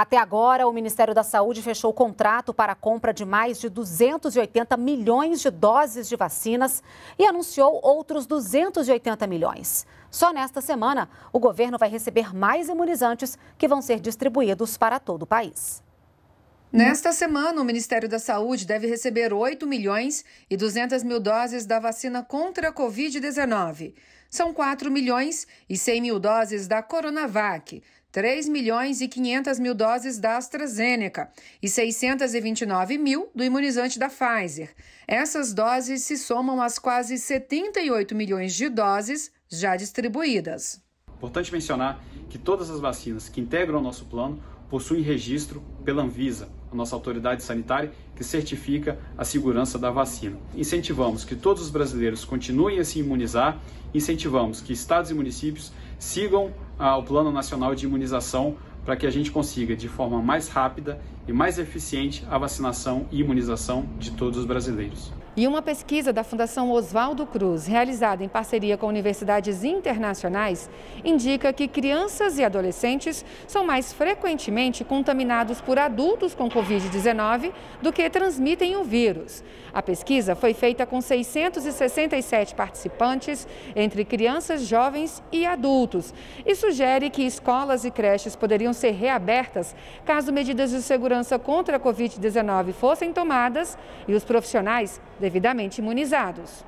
Até agora, o Ministério da Saúde fechou o contrato para a compra de mais de 280 milhões de doses de vacinas e anunciou outros 280 milhões. Só nesta semana, o governo vai receber mais imunizantes que vão ser distribuídos para todo o país. Nesta semana, o Ministério da Saúde deve receber 8 milhões e 200 mil doses da vacina contra a Covid-19. São 4 milhões e 100 mil doses da Coronavac, 3 milhões e 500 mil doses da AstraZeneca e 629 mil do imunizante da Pfizer. Essas doses se somam às quase 78 milhões de doses já distribuídas. Importante mencionar que todas as vacinas que integram o nosso plano possuem registro pela Anvisa, a nossa autoridade sanitária que certifica a segurança da vacina. Incentivamos que todos os brasileiros continuem a se imunizar, incentivamos que estados e municípios sigam ah, o Plano Nacional de Imunização para que a gente consiga, de forma mais rápida e mais eficiente, a vacinação e imunização de todos os brasileiros. E uma pesquisa da Fundação Oswaldo Cruz, realizada em parceria com universidades internacionais, indica que crianças e adolescentes são mais frequentemente contaminados por adultos com Covid-19 do que transmitem o vírus. A pesquisa foi feita com 667 participantes, entre crianças, jovens e adultos, e sugere que escolas e creches poderiam ser reabertas caso medidas de segurança contra a Covid-19 fossem tomadas e os profissionais devidamente imunizados.